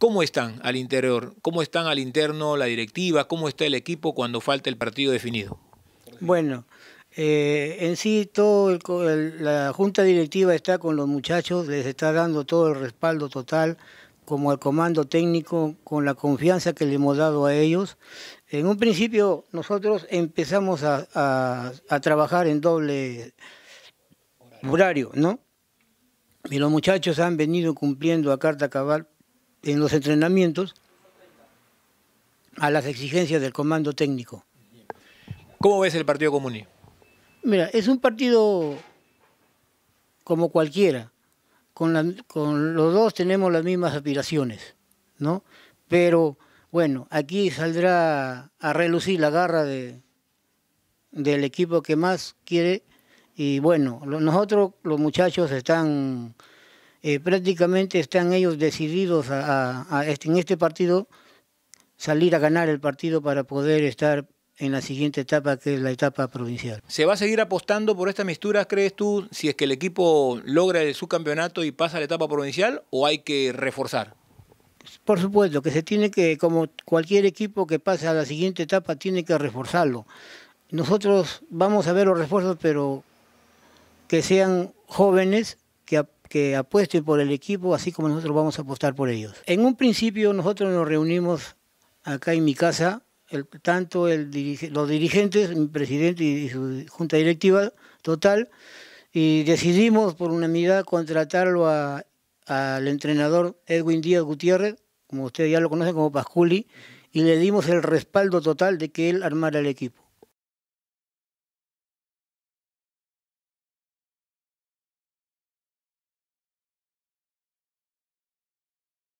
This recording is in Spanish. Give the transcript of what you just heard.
¿Cómo están al interior? ¿Cómo están al interno la directiva? ¿Cómo está el equipo cuando falta el partido definido? Bueno, eh, en sí todo la junta directiva está con los muchachos, les está dando todo el respaldo total como al comando técnico, con la confianza que le hemos dado a ellos. En un principio nosotros empezamos a, a trabajar en doble horario, ¿no? Y los muchachos han venido cumpliendo a carta cabal en los entrenamientos a las exigencias del comando técnico. ¿Cómo ves el Partido Comunista? Mira, es un partido como cualquiera. Con, con los dos tenemos las mismas aspiraciones, ¿no? Pero bueno, aquí saldrá a relucir la garra de, del equipo que más quiere. Y bueno, nosotros los muchachos están eh, prácticamente están ellos decididos a, este, en este partido salir a ganar el partido para poder estar en la siguiente etapa, que es la etapa provincial. ¿Se va a seguir apostando por estas misturas, crees tú, si es que el equipo logra su campeonato y pasa a la etapa provincial o hay que reforzar? Por supuesto, que se tiene que, como cualquier equipo que pase a la siguiente etapa, tiene que reforzarlo. Nosotros vamos a ver los refuerzos, pero que sean jóvenes, que que apuesten por el equipo, así como nosotros vamos a apostar por ellos. En un principio nosotros nos reunimos acá en mi casa, tanto los dirigentes, mi presidente y su junta directiva total, y decidimos por unanimidad contratarlo al entrenador Edwin Díaz Gutiérrez, como ustedes ya lo conocen como Pasculi, y le dimos el respaldo total de que él armara el equipo.